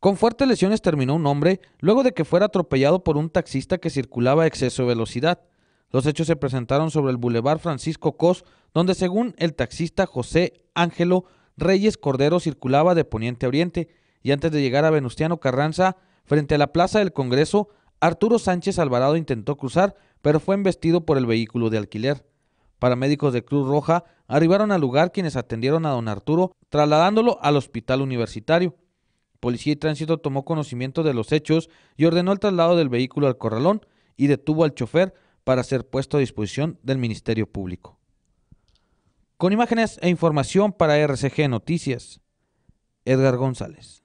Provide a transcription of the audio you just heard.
Con fuertes lesiones terminó un hombre luego de que fuera atropellado por un taxista que circulaba a exceso de velocidad. Los hechos se presentaron sobre el Boulevard Francisco Cos, donde según el taxista José Ángelo Reyes Cordero circulaba de poniente a oriente y antes de llegar a Venustiano Carranza, frente a la Plaza del Congreso, Arturo Sánchez Alvarado intentó cruzar, pero fue embestido por el vehículo de alquiler. Paramédicos de Cruz Roja arribaron al lugar quienes atendieron a don Arturo, trasladándolo al hospital universitario. Policía y Tránsito tomó conocimiento de los hechos y ordenó el traslado del vehículo al corralón y detuvo al chofer para ser puesto a disposición del Ministerio Público. Con imágenes e información para RCG Noticias, Edgar González.